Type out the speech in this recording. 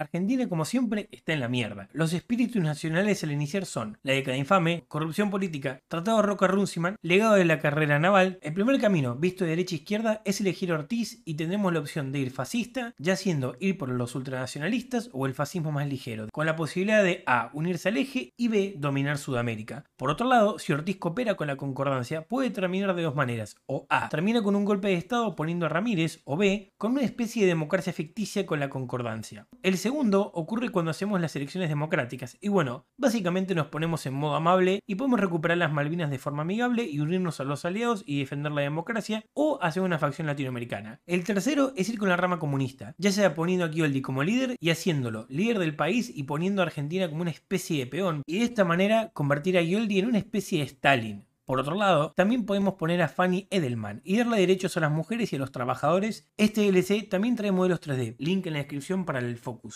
Argentina, como siempre, está en la mierda. Los espíritus nacionales al iniciar son la década infame, corrupción política, tratado Roca Runciman, legado de la carrera naval. El primer camino, visto de derecha a izquierda, es elegir a Ortiz y tendremos la opción de ir fascista, ya siendo ir por los ultranacionalistas o el fascismo más ligero, con la posibilidad de A. unirse al eje y B. dominar Sudamérica. Por otro lado, si Ortiz coopera con la concordancia, puede terminar de dos maneras, o A. termina con un golpe de estado poniendo a Ramírez, o B. con una especie de democracia ficticia con la concordancia. El segundo ocurre cuando hacemos las elecciones democráticas. Y bueno, básicamente nos ponemos en modo amable y podemos recuperar las Malvinas de forma amigable y unirnos a los aliados y defender la democracia o hacer una facción latinoamericana. El tercero es ir con la rama comunista, ya sea poniendo a Kioldi como líder y haciéndolo líder del país y poniendo a Argentina como una especie de peón, y de esta manera convertir a Gioldi en una especie de Stalin. Por otro lado, también podemos poner a Fanny Edelman y darle derechos a las mujeres y a los trabajadores. Este LC también trae modelos 3D, link en la descripción para el Focus.